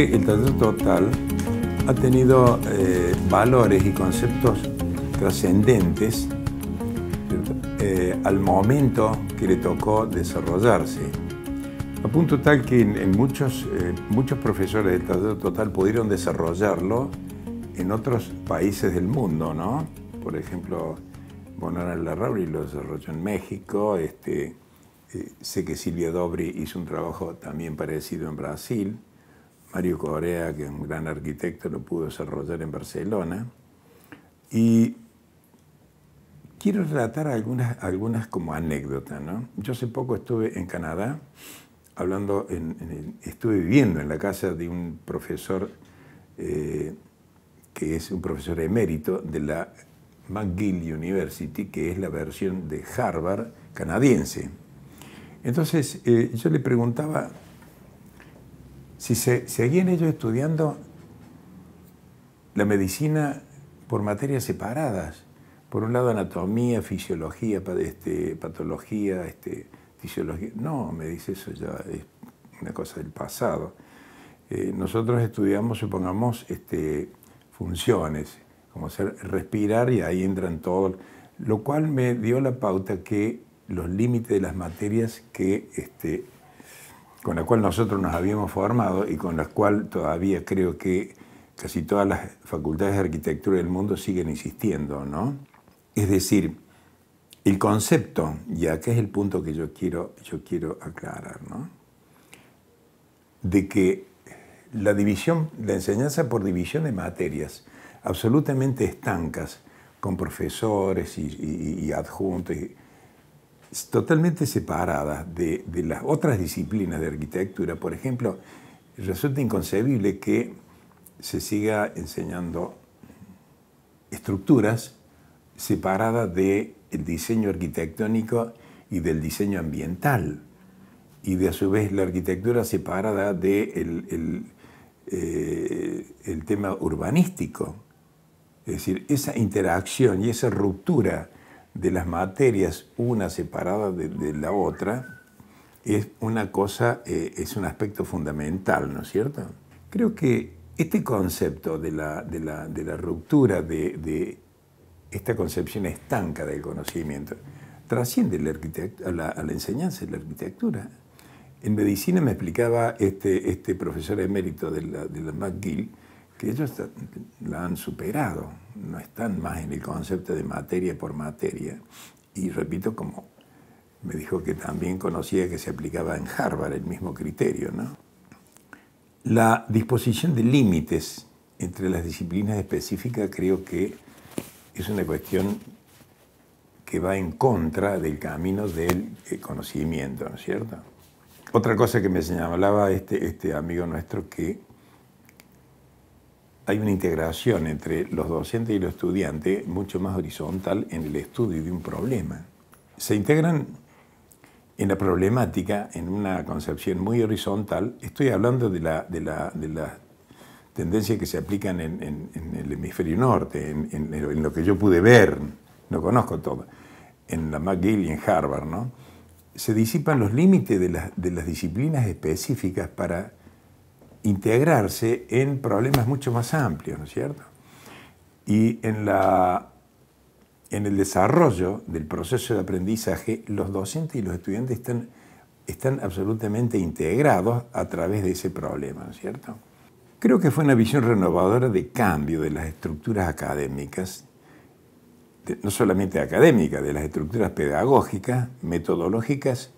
el Tratado Total ha tenido eh, valores y conceptos trascendentes eh, al momento que le tocó desarrollarse. A punto tal que en, muchos, eh, muchos profesores del Tratado Total pudieron desarrollarlo en otros países del mundo, ¿no? Por ejemplo, Bonara Larrauri lo desarrolló en México, este, sé que Silvia Dobri hizo un trabajo también parecido en Brasil. Mario Corea, que es un gran arquitecto, lo pudo desarrollar en Barcelona. Y quiero relatar algunas, algunas como anécdotas. Yo hace poco estuve en Canadá, hablando, estuve viviendo en la casa de un profesor, eh, que es un profesor emérito de la McGill University, que es la versión de Harvard canadiense. Entonces eh, yo le preguntaba si seguían ellos estudiando la medicina por materias separadas, por un lado anatomía, fisiología, este, patología, este, fisiología. No, me dice eso ya es una cosa del pasado. Eh, nosotros estudiamos, supongamos, este, funciones, como hacer respirar y ahí entran todos, lo cual me dio la pauta que los límites de las materias que este, con la cual nosotros nos habíamos formado y con la cual todavía creo que casi todas las facultades de arquitectura del mundo siguen insistiendo, ¿no? Es decir, el concepto, y que es el punto que yo quiero, yo quiero aclarar, ¿no? De que la división, la enseñanza por división de materias, absolutamente estancas, con profesores y, adjuntos, totalmente separadas de, las otras disciplinas de arquitectura. Por ejemplo, resulta inconcebible que se siga enseñando estructuras separadas del diseño arquitectónico y del diseño ambiental, y de a su vez la arquitectura separada del eh, tema urbanístico. Es decir, esa interacción y esa ruptura de las materias, una separada de, la otra, es una cosa, eh, es un aspecto fundamental, ¿no es cierto? Creo que este concepto de la, de la, de la ruptura de, esta concepción estanca del conocimiento trasciende la a, la, enseñanza y la arquitectura. En medicina me explicaba este, este profesor emérito de la, de McGill ellos la han superado, no están más en el concepto de materia por materia. Y repito, como me dijo que también conocía que se aplicaba en Harvard el mismo criterio, ¿no? La disposición de límites entre las disciplinas específicas creo que es una cuestión que va en contra del camino del eh, conocimiento, ¿no es cierto? Otra cosa que me señalaba este, este amigo nuestro que hay una integración entre los docentes y los estudiantes mucho más horizontal en el estudio de un problema. Se integran en la problemática, en una concepción muy horizontal. Estoy hablando de la, de la, de tendencia que se aplican en, el hemisferio norte, en, lo que yo pude ver, no conozco todo, en la McGill y en Harvard, ¿no? Se disipan los límites de, de las disciplinas específicas para integrarse en problemas mucho más amplios, ¿no es cierto? Y en, la, en el desarrollo del proceso de aprendizaje, los docentes y los estudiantes están, están absolutamente integrados a través de ese problema, ¿no es cierto? Creo que fue una visión renovadora de cambio de las estructuras académicas, no solamente académicas, de las estructuras pedagógicas, metodológicas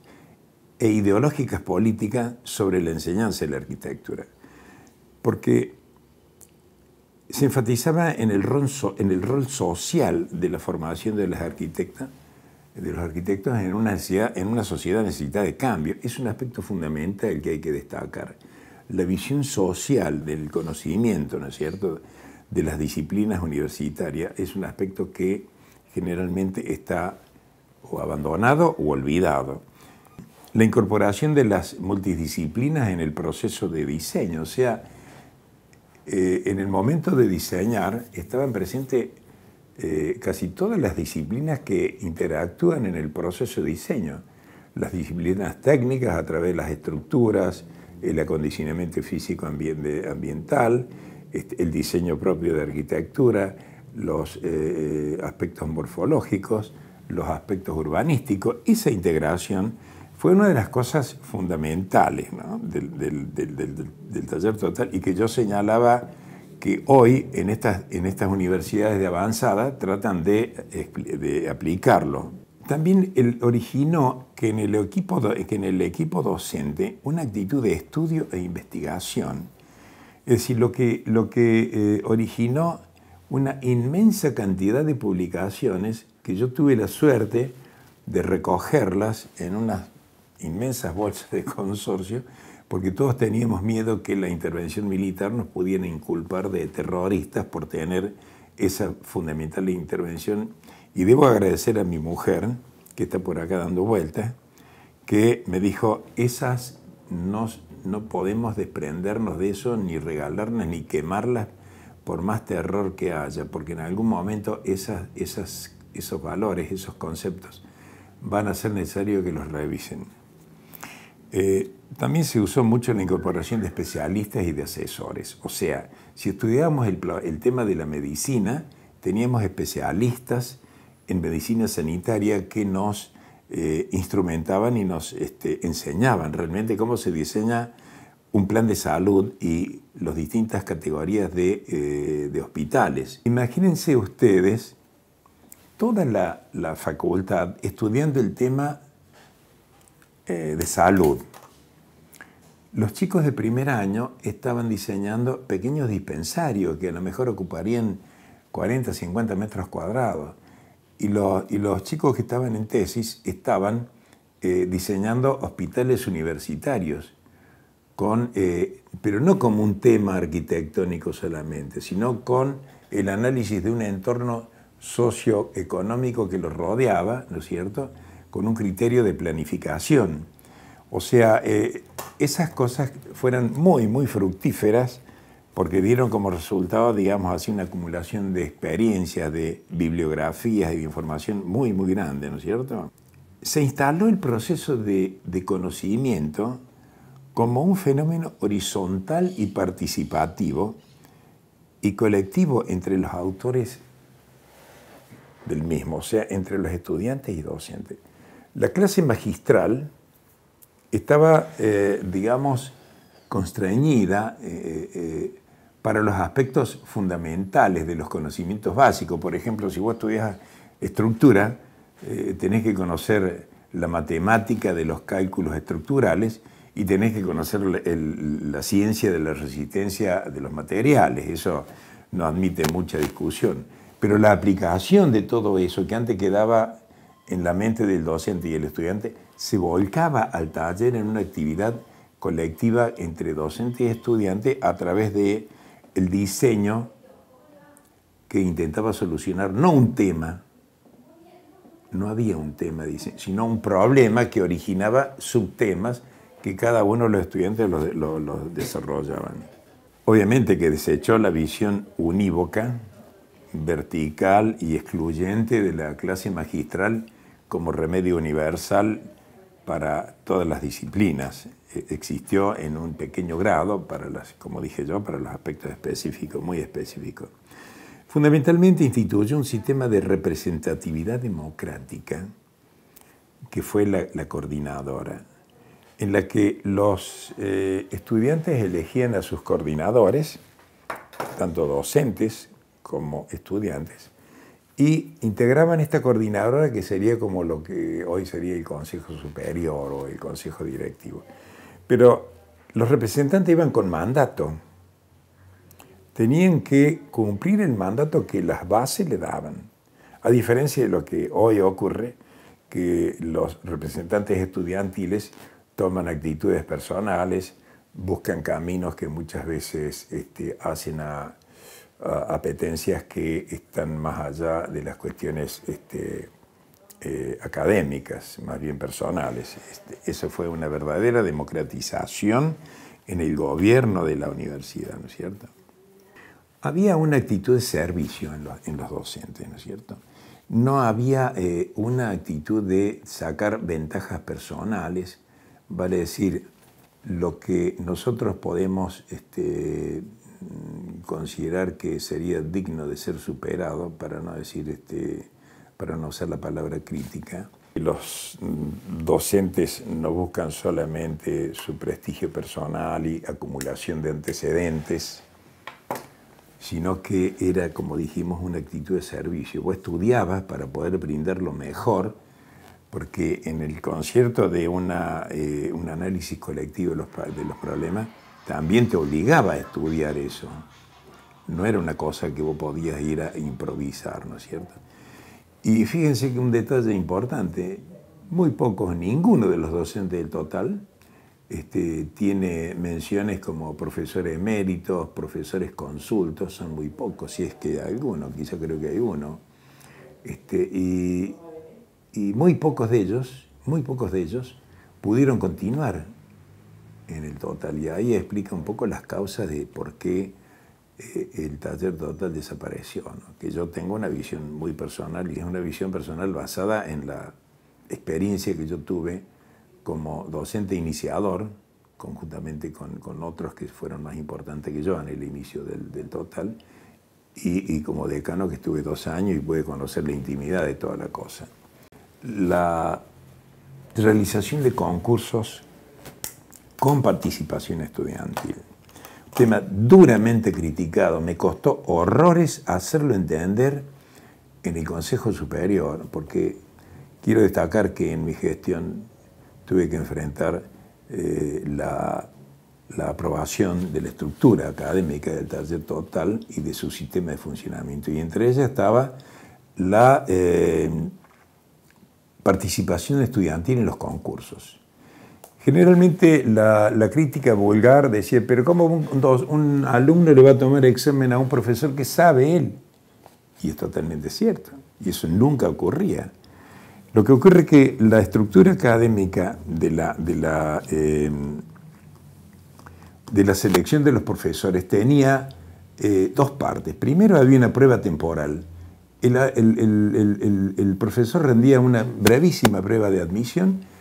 e ideológicas políticas sobre la enseñanza y la arquitectura porque se enfatizaba en el, rol, social de la formación de las arquitectas, de los arquitectos en una, sociedad, en una sociedad necesitada de cambio. Es un aspecto fundamental el que hay que destacar. La visión social del conocimiento, ¿no es cierto?, de las disciplinas universitarias es un aspecto que generalmente está o abandonado o olvidado. La incorporación de las multidisciplinas en el proceso de diseño, o sea, eh, en el momento de diseñar estaban presentes eh, casi todas las disciplinas que interactúan en el proceso de diseño. Las disciplinas técnicas a través de las estructuras, el acondicionamiento físico ambiental, este, el diseño propio de arquitectura, los eh, aspectos morfológicos, los aspectos urbanísticos, esa integración fue una de las cosas fundamentales del, taller total y que yo señalaba que hoy en estas, universidades de avanzada tratan de, aplicarlo. También el originó que en el, equipo, que en el equipo docente una actitud de estudio e investigación. Es decir, lo que, lo que eh, originó una inmensa cantidad de publicaciones que yo tuve la suerte de recogerlas en unas inmensas bolsas de consorcio, porque todos teníamos miedo que la intervención militar nos pudiera inculpar de terroristas por tener esa fundamental intervención. Y debo agradecer a mi mujer, que está por acá dando vueltas, que me dijo, esas no, no podemos desprendernos de eso, ni regalarlas, ni quemarlas, por más terror que haya, porque en algún momento esas, esos valores, esos conceptos, van a ser necesarios que los revisen. Eh, también se usó mucho la incorporación de especialistas y de asesores. O sea, si estudiábamos el, tema de la medicina, teníamos especialistas en medicina sanitaria que nos eh, instrumentaban y nos este, enseñaban realmente cómo se diseña un plan de salud y las distintas categorías de, eh, hospitales. Imagínense ustedes toda la, la facultad estudiando el tema eh, de salud. Los chicos de primer año estaban diseñando pequeños dispensarios que a lo mejor ocuparían 40, 50 metros cuadrados. Y los, chicos que estaban en tesis estaban eh, diseñando hospitales universitarios, con, eh, pero no como un tema arquitectónico solamente, sino con el análisis de un entorno socioeconómico que los rodeaba, ¿no es cierto? con un criterio de planificación. O sea, eh, esas cosas fueron muy, muy fructíferas porque dieron como resultado, digamos así, una acumulación de experiencias, de bibliografías y de información muy, muy grande, ¿no es cierto? Se instaló el proceso de conocimiento como un fenómeno horizontal y participativo y colectivo entre los autores del mismo, o sea, entre los estudiantes y docentes. La clase magistral estaba, eh, digamos, constreñida eh, eh, para los aspectos fundamentales de los conocimientos básicos. Por ejemplo, si vos estudias estructura, tenés que conocer la matemática de los cálculos estructurales y tenés que conocer la ciencia de la resistencia de los materiales. Eso no admite mucha discusión. Pero la aplicación de todo eso, que antes quedaba en la mente del docente y el estudiante se volcaba al taller en una actividad colectiva entre docente y estudiante a través de el diseño que intentaba solucionar no un tema, no había un tema, sino un problema que originaba subtemas que cada uno de los estudiantes los, los desarrollaban. Obviamente que desechó la visión unívoca, vertical y excluyente de la clase magistral como remedio universal para todas las disciplinas. E, existió en un pequeño grado, para las, como dije yo, para los aspectos específicos, muy específicos. Fundamentalmente instituyó un sistema de representatividad democrática, que fue la, coordinadora, en la que los eh, estudiantes elegían a sus coordinadores, tanto docentes como estudiantes, y integraban esta coordinadora que sería como lo que hoy sería el Consejo Superior o el Consejo Directivo. Pero los representantes iban con mandato. Tenían que cumplir el mandato que las bases le daban. A diferencia de lo que hoy ocurre, que los representantes estudiantiles toman actitudes personales, buscan caminos que muchas veces este, hacen a apetencias que están más allá de las cuestiones este, eh, académicas, más bien personales. Este, eso fue una verdadera democratización en el gobierno de la universidad, ¿no es cierto? Había una actitud de servicio en los, docentes, ¿no es cierto? No había eh, una actitud de sacar ventajas personales, vale decir, lo que nosotros podemos este, Mm, considerar que sería digno de ser superado, para no decir este, para no usar la palabra crítica. Los mm, docentes no buscan solamente su prestigio personal y acumulación de antecedentes, sino que era, como dijimos, una actitud de servicio. Vos estudiabas para poder brindar lo mejor, porque en el concierto de eh, un análisis colectivo de los, de los problemas, también te obligaba a estudiar eso. No era una cosa que vos podías ir a improvisar, ¿no es cierto? Y fíjense que un detalle importante, muy pocos, ninguno de los docentes del total, este, tiene menciones como profesores eméritos, profesores consultos, son muy pocos, si es que hay alguno, quizá creo que hay uno. Este, y muy pocos de ellos, muy pocos de ellos, pudieron continuar en el total. Y ahí explica un poco las causas de por qué eh, el taller total desapareció. Que yo tengo una visión muy personal y es una visión personal basada en la experiencia que yo tuve como docente iniciador, conjuntamente con, con otros que fueron más importantes que yo en el inicio del, del total, y, y, como decano que estuve dos años y pude conocer la intimidad de toda la cosa. La realización de concursos con participación estudiantil. tema duramente criticado, me costó horrores hacerlo entender en el Consejo Superior, porque quiero destacar que en mi gestión tuve que enfrentar eh, la, aprobación de la estructura académica del taller total y de su sistema de funcionamiento. Y entre ellas estaba la eh, participación estudiantil en los concursos. Generalmente la, crítica vulgar decía, pero ¿cómo un, alumno le va a tomar examen a un profesor que sabe él? Y es totalmente cierto, y eso nunca ocurría. Lo que ocurre es que la estructura académica de la, de la, em, selección de los profesores tenía eh, dos partes. Primero había una prueba temporal. El, el profesor rendía una brevísima prueba de admisión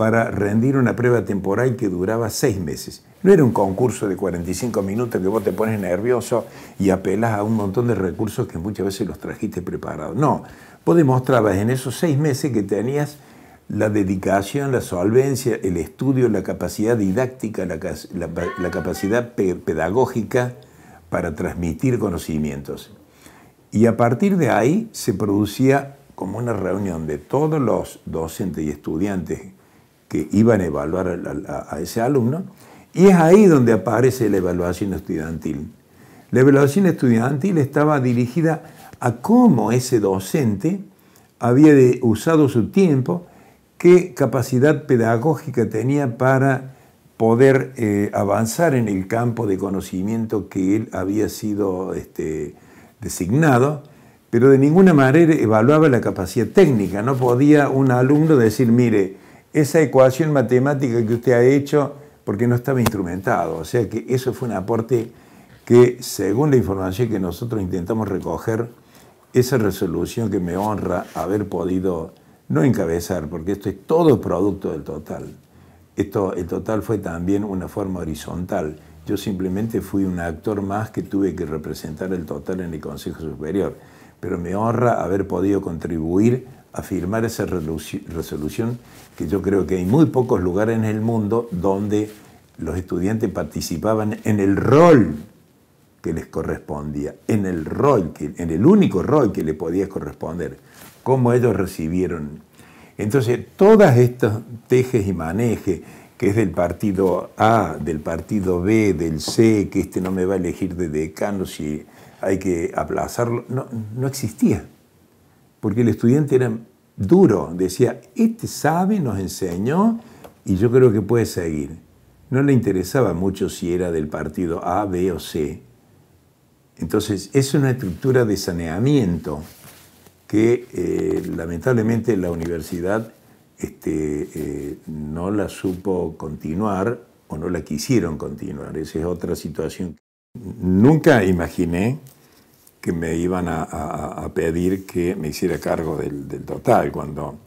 para rendir una prueba temporal que duraba seis meses. No era un concurso de 45 minutos que vos te pones nervioso y apelas a un montón de recursos que muchas veces los trajiste preparados. No, vos demostrabas en esos seis meses que tenías la dedicación, la solvencia, el estudio, la capacidad didáctica, la, capacidad pedagógica para transmitir conocimientos. Y a partir de ahí se producía como una reunión de todos los docentes y estudiantes que iban a evaluar a, ese alumno, y es ahí donde aparece la evaluación estudiantil. La evaluación estudiantil estaba dirigida a cómo ese docente había usado su tiempo, qué capacidad pedagógica tenía para poder eh, avanzar en el campo de conocimiento que él había sido este, designado, pero de ninguna manera evaluaba la capacidad técnica. No podía un alumno decir, mire, esa ecuación matemática que usted ha hecho porque no estaba instrumentado. O sea que eso fue un aporte que, según la información que nosotros intentamos recoger, esa resolución que me honra haber podido no encabezar, porque esto es todo producto del total. el total fue también una forma horizontal. Yo simplemente fui un actor más que tuve que representar el total en el Consejo Superior pero me honra haber podido contribuir a firmar esa resolución que yo creo que hay muy pocos lugares en el mundo donde los estudiantes participaban en el rol que les correspondía, en el rol, en el único rol que le podía corresponder, como ellos recibieron. Entonces, todas estas tejes y manejes, que es del partido A, del partido B, del C, que este no me va a elegir de decano si hay que aplazarlo. No, existía, porque el estudiante era duro, decía, este sabe, nos enseñó y yo creo que puede seguir. No le interesaba mucho si era del partido A, B o C. Entonces, es una estructura de saneamiento que eh, lamentablemente la universidad este, eh, no la supo continuar o no la quisieron continuar. Esa es otra situación. Nunca imaginé que me iban a, pedir que me hiciera cargo del, total. Cuando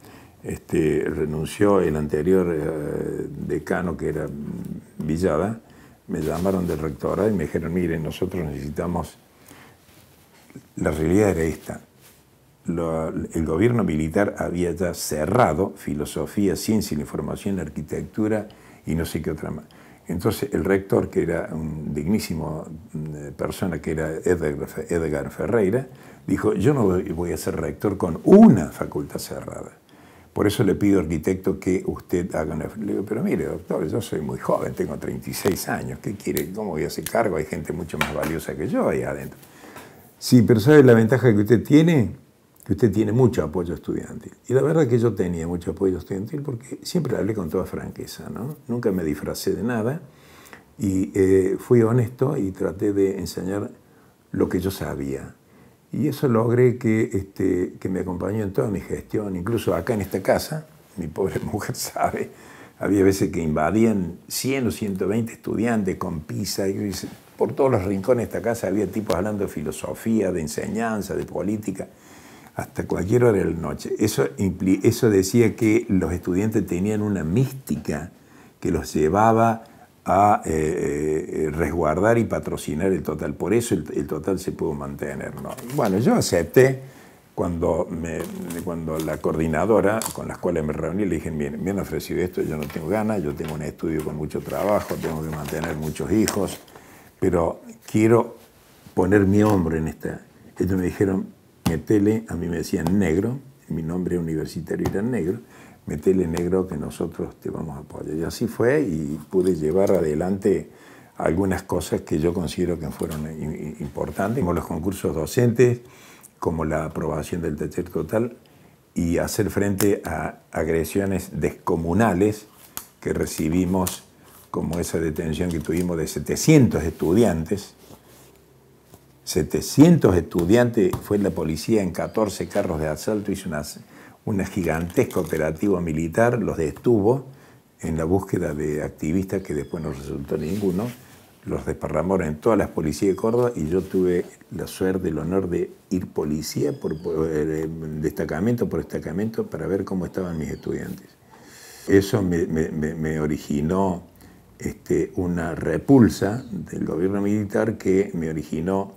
este, renunció el anterior eh, decano, que era Villada, me llamaron del rectorado y me dijeron, miren, nosotros necesitamos... La realidad era esta. el gobierno militar había ya cerrado filosofía, ciencia, información, arquitectura y no sé qué otra más. Entonces el rector, que era un dignísimo mm, eh, persona, que era Edgar Ferreira, dijo, yo no voy a ser rector con una facultad cerrada. Por eso le pido, arquitecto, que usted haga una... Le digo, pero mire, doctor, yo soy muy joven, tengo 36 años, ¿qué quiere? ¿Cómo voy a hacer cargo? Hay gente mucho más valiosa que yo ahí adentro. Sí, pero ¿sabe la ventaja que usted tiene? que usted tiene mucho apoyo estudiantil. Y la verdad es que yo tenía mucho apoyo estudiantil porque siempre hablé con toda franqueza, ¿no? Nunca me disfracé de nada y eh, fui honesto y traté de enseñar lo que yo sabía. Y eso logré que, este, que me acompañó en toda mi gestión, incluso acá en esta casa, mi pobre mujer sabe, había veces que invadían 100 o 120 estudiantes con pizza, y por todos los rincones de esta casa había tipos hablando de filosofía, de enseñanza, de política hasta cualquier hora de la noche. Eso, eso decía que los estudiantes tenían una mística que los llevaba a eh, eh, resguardar y patrocinar el total. Por eso el, total se pudo mantener. Bueno, yo acepté cuando, me, cuando la coordinadora con la cual me reuní le dije, miren, me han ofrecido esto, yo no tengo ganas, yo tengo un estudio con mucho trabajo, tengo que mantener muchos hijos, pero quiero poner mi hombro en esta. Ellos me dijeron, metele, a mí me decían negro, mi nombre universitario era negro, metele negro que nosotros te vamos a apoyar. Y así fue y pude llevar adelante algunas cosas que yo considero que fueron importantes, como los concursos docentes, como la aprobación del tercer total y hacer frente a agresiones descomunales que recibimos, como esa detención que tuvimos de 700 estudiantes 700 estudiantes, fue la policía en 14 carros de asalto, hizo una, gigantesca operativa militar, los detuvo en la búsqueda de activistas que después no resultó ninguno, los desparramaron en todas las policías de Córdoba y yo tuve la suerte, el honor de ir policía por, eh, destacamento por destacamento para ver cómo estaban mis estudiantes. Eso me, originó este, una repulsa del gobierno militar que me originó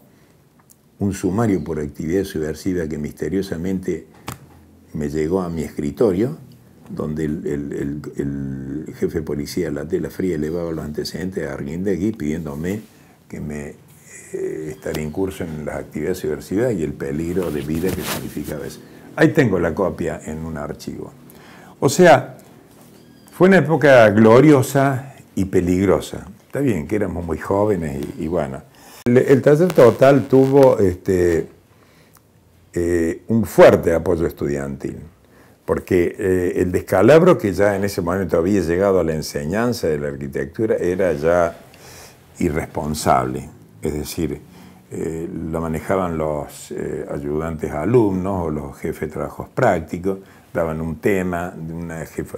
un sumario por actividad subversiva que misteriosamente me llegó a mi escritorio, donde el, jefe de policía la tela fría elevaba los antecedentes a Arguindegui pidiéndome que me eh, estaría en curso en las actividades subversivas y el peligro de vida que significaba eso. Ahí tengo la copia en un archivo. O sea, fue una época gloriosa y peligrosa. Está bien que éramos muy jóvenes y bueno. El, taller total tuvo este, eh, un fuerte apoyo estudiantil, porque eh, el descalabro que ya en ese momento había llegado a la enseñanza de la arquitectura era ya irresponsable. Es decir, eh, lo manejaban los eh, ayudantes alumnos o los jefes de trabajos prácticos, daban un tema de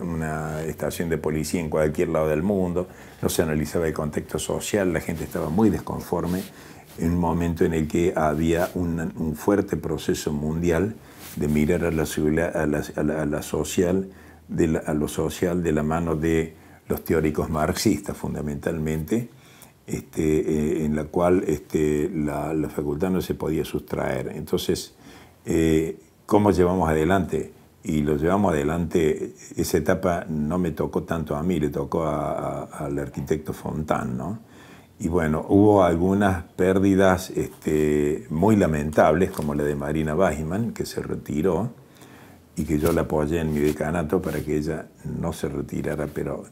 una, estación de policía en cualquier lado del mundo, no se analizaba el contexto social, la gente estaba muy desconforme en un momento en el que había un, fuerte proceso mundial de mirar a la, social, a lo social de la mano de los teóricos marxistas fundamentalmente, este, eh, en la cual este, la, facultad no se podía sustraer. Entonces, eh, ¿cómo llevamos adelante? Y lo llevamos adelante, esa etapa no me tocó tanto a mí, le tocó al arquitecto Fontán, ¿no? Y bueno, hubo algunas pérdidas este, muy lamentables, como la de Marina Bajiman, que se retiró, y que yo la apoyé en mi decanato para que ella no se retirara, pero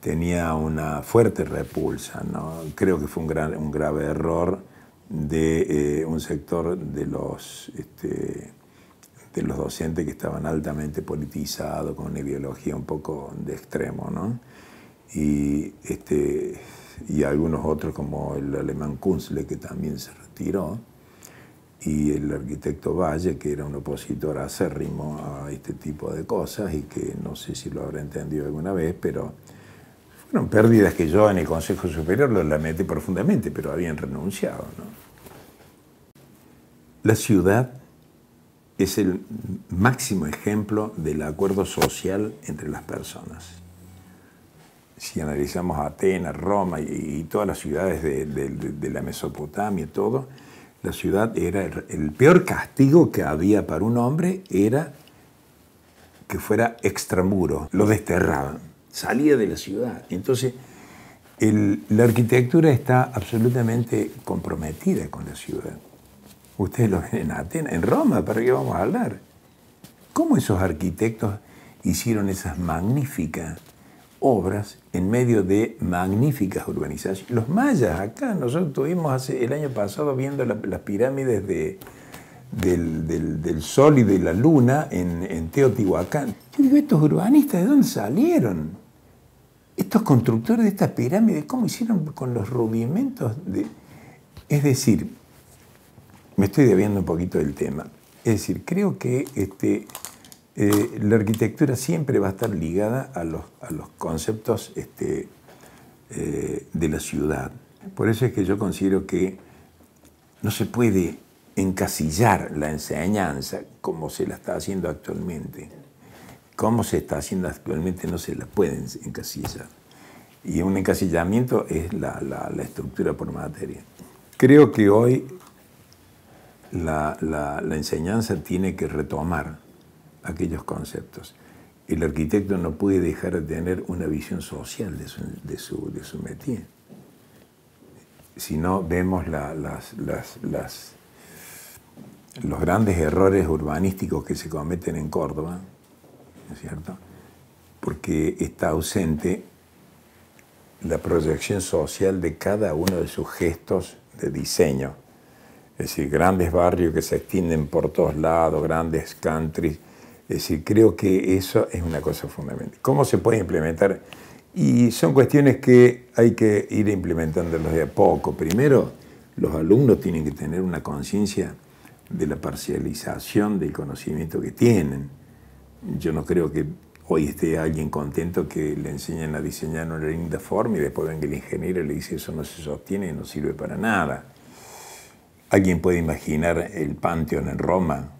tenía una fuerte repulsa. ¿no? Creo que fue un, un grave error de eh, un sector de los, este, de los docentes que estaban altamente politizados, con una ideología un poco de extremo. ¿no? Y, este, y algunos otros, como el alemán Kunzle, que también se retiró, y el arquitecto Valle, que era un opositor acérrimo a este tipo de cosas y que no sé si lo habrá entendido alguna vez, pero fueron pérdidas que yo en el Consejo Superior lo lamenté profundamente, pero habían renunciado. La ciudad es el máximo ejemplo del acuerdo social entre las personas. Si analizamos Atenas, Roma y, todas las ciudades de, la Mesopotamia y todo, la ciudad era el, el peor castigo que había para un hombre era que fuera extramuro, lo desterraban salía de la ciudad. Entonces, la arquitectura está absolutamente comprometida con la ciudad. Ustedes lo ven en Atenas, en Roma, ¿para qué vamos a hablar? ¿Cómo esos arquitectos hicieron esas magníficas obras en medio de magníficas urbanizaciones? Los mayas, acá, nosotros tuvimos hace, el año pasado viendo las pirámides del, sol y de la luna en Teotihuacán. Yo digo, ¿estos urbanistas de dónde salieron? estos constructores de estas pirámides, ¿cómo hicieron con los rudimentos? De... Es decir, me estoy debiendo un poquito del tema. Es decir, creo que este, eh, la arquitectura siempre va a estar ligada a los, conceptos este, eh, de la ciudad. Por eso es que yo considero que no se puede encasillar la enseñanza como se la está haciendo actualmente. ¿Cómo se está haciendo actualmente no se la pueden encasillar. Y un encasillamiento es la, estructura por materia. Creo que hoy la, enseñanza tiene que retomar aquellos conceptos. El arquitecto no puede dejar de tener una visión social de su, de métier. Si no, vemos los grandes errores urbanísticos que se cometen en Córdoba, es cierto? Porque está ausente la proyección social de cada uno de sus gestos de diseño. Es decir, grandes barrios que se extienden por todos lados, grandes countries. Es decir, creo que eso es una cosa fundamental. ¿Cómo se puede implementar? Y son cuestiones que hay que ir implementándolas de a poco. Primero, los alumnos tienen que tener una conciencia de la parcialización del conocimiento que tienen yo no creo que hoy esté alguien contento que le enseñen a diseñar una linda forma y después venga el ingeniero y le dice eso no se sostiene y no sirve para nada. ¿Alguien puede imaginar el Panteón en Roma?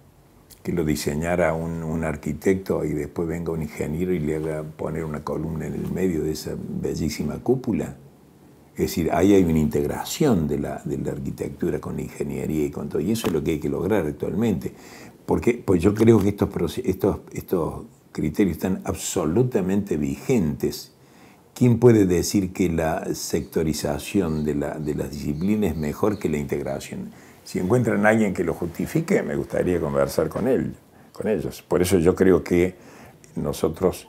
Que lo diseñara un, un, arquitecto y después venga un ingeniero y le haga poner una columna en el medio de esa bellísima cúpula. Es decir, ahí hay una integración de la, de la arquitectura con la ingeniería y con todo. Y eso es lo que hay que lograr actualmente. Porque pues yo creo que estos, estos, estos criterios están absolutamente vigentes. ¿Quién puede decir que la sectorización de, las disciplinas es mejor que la integración? Si encuentran a alguien que lo justifique, me gustaría conversar con él, con ellos. Por eso yo creo que nosotros,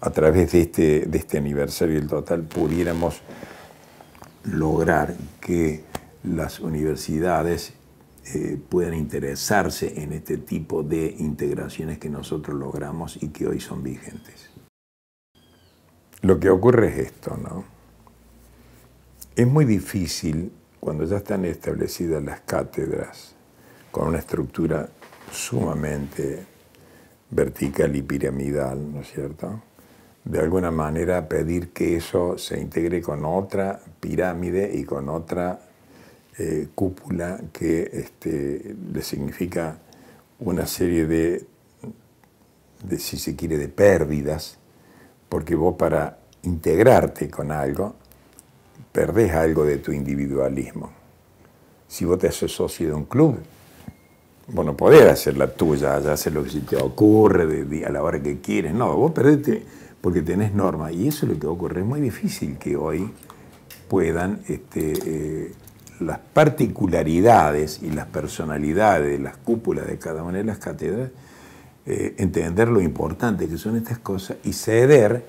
a través de este, de este aniversario del total, pudiéramos lograr que las universidades eh, puedan interesarse en este tipo de integraciones que nosotros logramos y que hoy son vigentes. Lo que ocurre es esto, ¿no? Es muy difícil cuando ya están establecidas las cátedras con una estructura sumamente vertical y piramidal, ¿no es cierto? De alguna manera pedir que eso se integre con otra pirámide y con otra eh, cúpula que este, le significa una serie de, de, si se quiere, de pérdidas, porque vos para integrarte con algo, perdés algo de tu individualismo. Si vos te haces socio de un club, vos no podés hacer la tuya, ya hacer lo que se te ocurre a la hora que quieres, no, vos perdete porque tenés norma y eso es lo que ocurre, es muy difícil que hoy puedan... Este, eh, las particularidades y las personalidades de las cúpulas de cada una de las cátedras, eh, entender lo importante que son estas cosas y ceder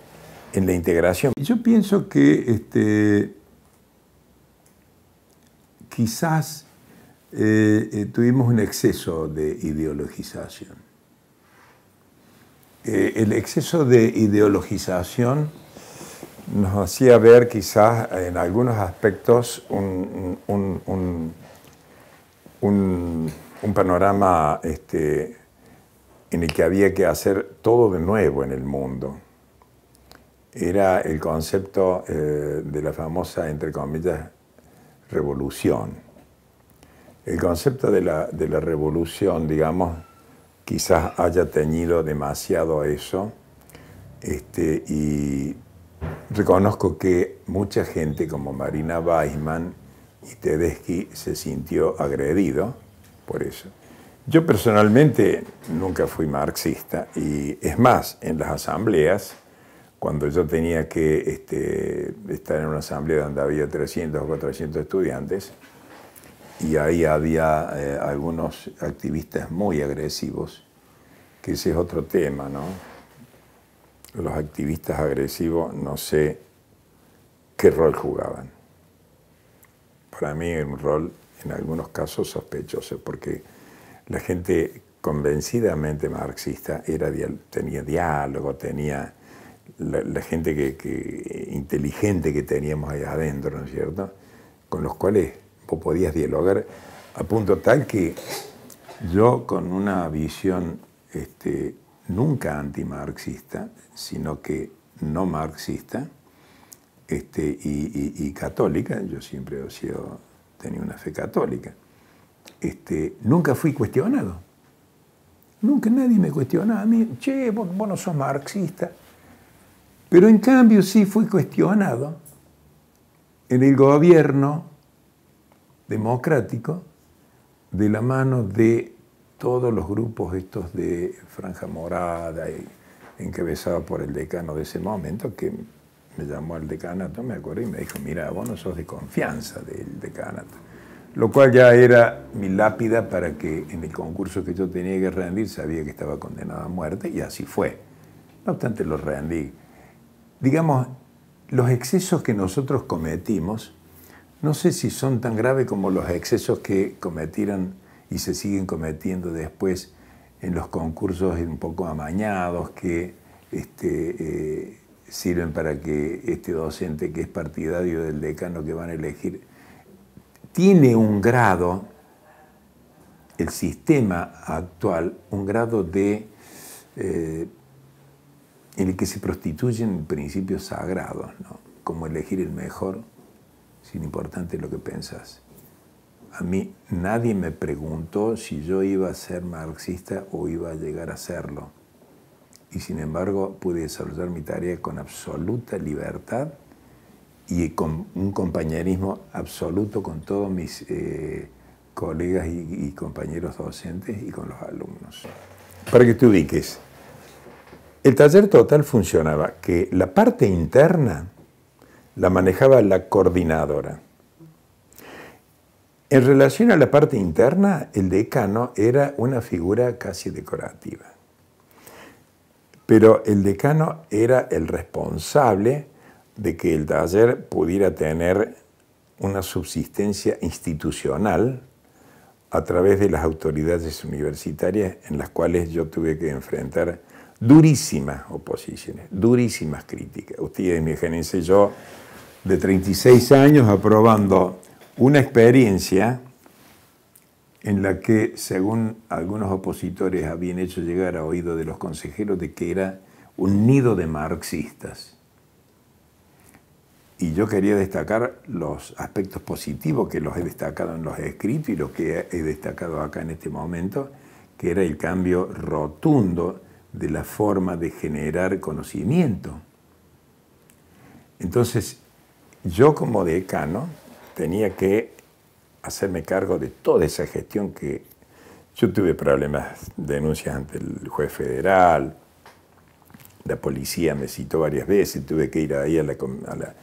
en la integración. Yo pienso que este, quizás eh, eh, tuvimos un exceso de ideologización. el exceso de ideologización nos hacía ver quizás en algunos aspectos un, panorama este, en el que había que hacer todo de nuevo en el mundo. Era el concepto eh, de la famosa, entre comillas, revolución. El concepto de la, revolución, digamos, quizás haya teñido demasiado eso este, y Reconozco que mucha gente como Marina Weisman y Tedeschi se sintió agredido por eso. Yo personalmente nunca fui marxista y es más, en las asambleas, cuando yo tenía que este, estar en una asamblea donde había 300 o 400 estudiantes, y ahí había eh, algunos activistas muy agresivos, que ese es otro tema, ¿no? los activistas agresivos no sé qué rol jugaban. Para mí un rol en algunos casos sospechoso, porque la gente convencidamente marxista era, tenía diálogo, tenía la, gente que, inteligente que teníamos ahí adentro, ¿no es cierto? Con los cuales vos podías dialogar a punto tal que yo con una visión este, nunca antimarxista, sino que no marxista este, y, católica, yo siempre he sido, tenía una fe católica, este, nunca fui cuestionado. Nunca nadie me cuestionaba a mí, che, vos no sos marxista. Pero en cambio sí fui cuestionado en el gobierno democrático de la mano de todos los grupos estos de Franja Morada, y eh, encabezado por el decano de ese momento, que me llamó al decanato, me acuerdo, y me dijo, mira, vos no sos de confianza del decanato. Lo cual ya era mi lápida para que en el concurso que yo tenía que rendir sabía que estaba condenado a muerte, y así fue. No obstante, lo rendí. Digamos, los excesos que nosotros cometimos, no sé si son tan graves como los excesos que cometieron y se siguen cometiendo después en los concursos un poco amañados que este, eh, sirven para que este docente que es partidario del decano que van a elegir tiene un grado, el sistema actual, un grado de... Eh, en el que se prostituyen principios sagrados, como elegir el mejor, sin importar lo que pensás a mí nadie me preguntó si yo iba a ser marxista o iba a llegar a serlo. Y sin embargo pude desarrollar mi tarea con absoluta libertad y con un compañerismo absoluto con todos mis eh, colegas y, y compañeros docentes y con los alumnos. Para que te ubiques, el taller total funcionaba que la parte interna la manejaba la coordinadora en relación a la parte interna, el decano era una figura casi decorativa. Pero el decano era el responsable de que el taller pudiera tener una subsistencia institucional a través de las autoridades universitarias en las cuales yo tuve que enfrentar durísimas oposiciones, durísimas críticas. Ustedes, mi yo, de 36 años aprobando una experiencia en la que, según algunos opositores, habían hecho llegar a oído de los consejeros de que era un nido de marxistas. Y yo quería destacar los aspectos positivos que los he destacado en los escritos y los que he destacado acá en este momento, que era el cambio rotundo de la forma de generar conocimiento. Entonces, yo como decano, tenía que hacerme cargo de toda esa gestión que yo tuve problemas, denuncias ante el juez federal, la policía me citó varias veces, tuve que ir ahí a la, a la,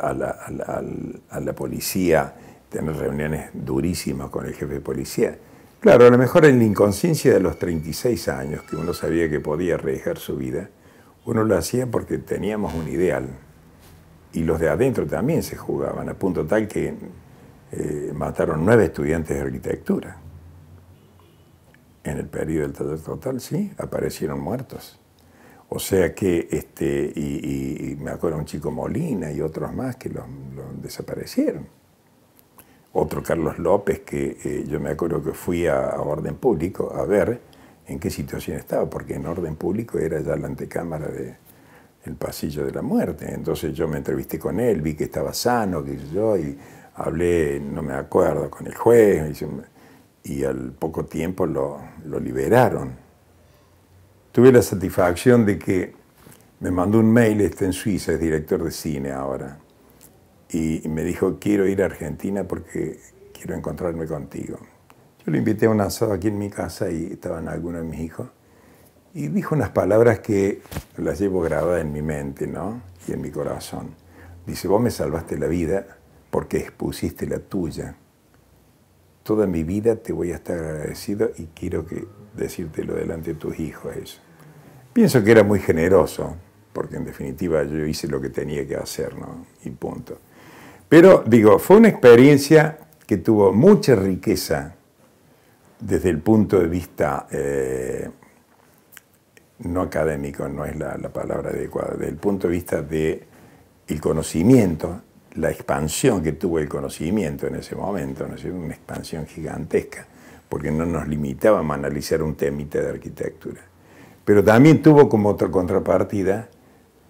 a la, a la, policía, tener reuniones durísimas con el jefe de policía. Claro, a lo mejor en la inconsciencia de los 36 años, que uno sabía que podía arriesgar su vida, uno lo hacía porque teníamos un ideal, y los de adentro también se jugaban, a punto tal que eh, mataron nueve estudiantes de arquitectura. En el periodo del taller total, sí, aparecieron muertos. O sea que, este, y, me acuerdo un chico Molina y otros más que los, desaparecieron. Otro Carlos López que eh, yo me acuerdo que fui a, orden público a ver en qué situación estaba, porque en orden público era ya la antecámara de, el pasillo de la muerte. Entonces yo me entrevisté con él, vi que estaba sano, que yo, y hablé, no me acuerdo, con el juez, y, al poco tiempo lo, lo liberaron. Tuve la satisfacción de que me mandó un mail, está en Suiza, es director de cine ahora, y me dijo, quiero ir a Argentina porque quiero encontrarme contigo. Yo lo invité a un asado aquí en mi casa y estaban algunos de mis hijos y dijo unas palabras que las llevo grabadas en mi mente, ¿no? Y en mi corazón. Dice, vos me salvaste la vida porque expusiste la tuya. Toda mi vida te voy a estar agradecido y quiero que decírtelo delante de tus hijos Pienso que era muy generoso, porque en definitiva yo hice lo que tenía que hacer, ¿no? Y punto. Pero digo, fue una experiencia que tuvo mucha riqueza desde el punto de vista eh, no académico, no es la, palabra adecuada, desde el punto de vista del el conocimiento, la expansión que tuvo el conocimiento en ese momento, ¿no es una expansión gigantesca, porque no nos limitábamos a analizar un temita de arquitectura. Pero también tuvo como otra contrapartida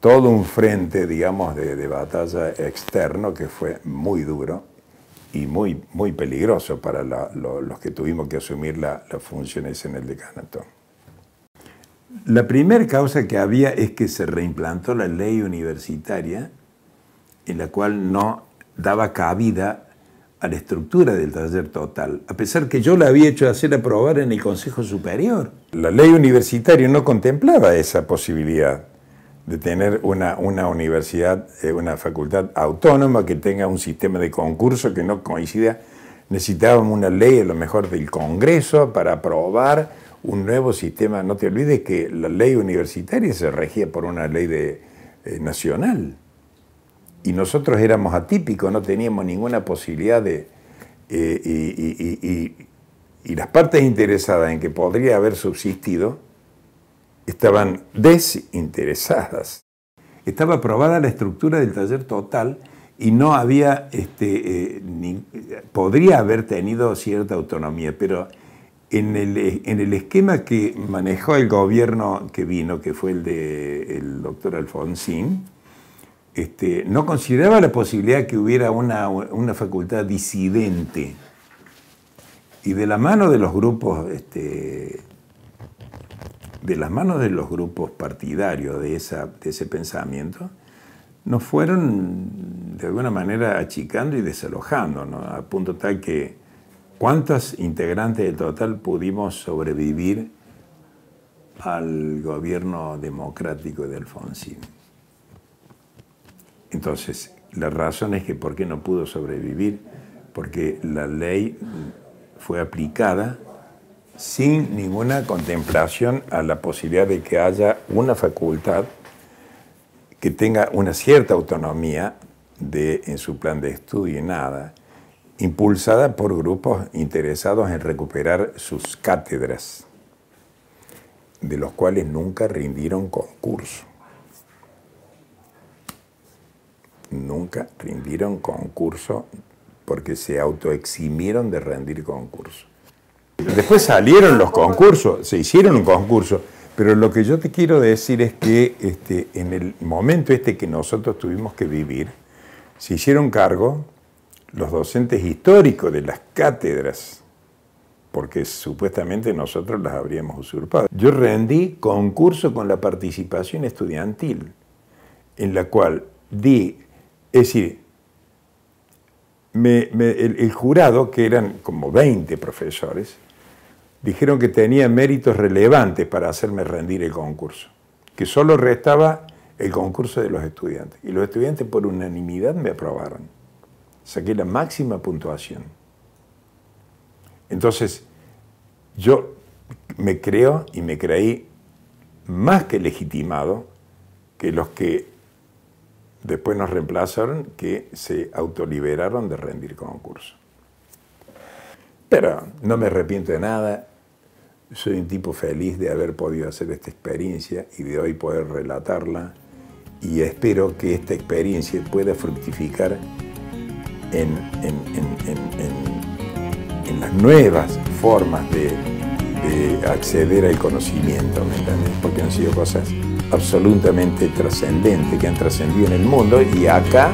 todo un frente, digamos, de, batalla externo que fue muy duro y muy, muy peligroso para los que tuvimos que asumir las funciones en el decanato. La primera causa que había es que se reimplantó la ley universitaria en la cual no daba cabida a la estructura del taller total, a pesar que yo la había hecho hacer aprobar en el Consejo Superior. La ley universitaria no contemplaba esa posibilidad de tener una, universidad, eh, una facultad autónoma que tenga un sistema de concurso que no coincida. Necesitábamos una ley, a lo mejor, del Congreso para aprobar un nuevo sistema. No te olvides que la ley universitaria se regía por una ley de, eh, nacional. Y nosotros éramos atípicos, no teníamos ninguna posibilidad de... Eh, y, las partes interesadas en que podría haber subsistido estaban desinteresadas. Estaba aprobada la estructura del taller total y no había, este, eh, podría haber tenido cierta autonomía, pero en el, eh, en el esquema que manejó el gobierno que vino, que fue el del doctor Alfonsín, este, no consideraba la posibilidad que hubiera una, facultad disidente. Y de la mano de los grupos, este, de las manos de los grupos partidarios de, ese pensamiento, nos fueron de alguna manera achicando y desalojando, a punto tal que Cuántas integrantes del total pudimos sobrevivir al gobierno democrático de Alfonsín? Entonces, la razón es que por qué no pudo sobrevivir, porque la ley fue aplicada sin ninguna contemplación a la posibilidad de que haya una facultad que tenga una cierta autonomía de, en su plan de estudio y nada impulsada por grupos interesados en recuperar sus cátedras, de los cuales nunca rindieron concurso. Nunca rindieron concurso porque se autoeximieron de rendir concurso. Después salieron los concursos, se hicieron un concurso, pero lo que yo te quiero decir es que este, en el momento este que nosotros tuvimos que vivir, se hicieron cargo los docentes históricos de las cátedras, porque supuestamente nosotros las habríamos usurpado. Yo rendí concurso con la participación estudiantil, en la cual di, es decir, el, el jurado, que eran como 20 profesores, dijeron que tenía méritos relevantes para hacerme rendir el concurso, que solo restaba el concurso de los estudiantes. Y los estudiantes por unanimidad me aprobaron saqué la máxima puntuación. Entonces, yo me creo y me creí más que legitimado que los que después nos reemplazaron, que se autoliberaron de rendir concurso. Pero no me arrepiento de nada, soy un tipo feliz de haber podido hacer esta experiencia y de hoy poder relatarla y espero que esta experiencia pueda fructificar en, en, las nuevas formas de, acceder al conocimiento, Porque han sido cosas absolutamente trascendentes, que han trascendido en el mundo y acá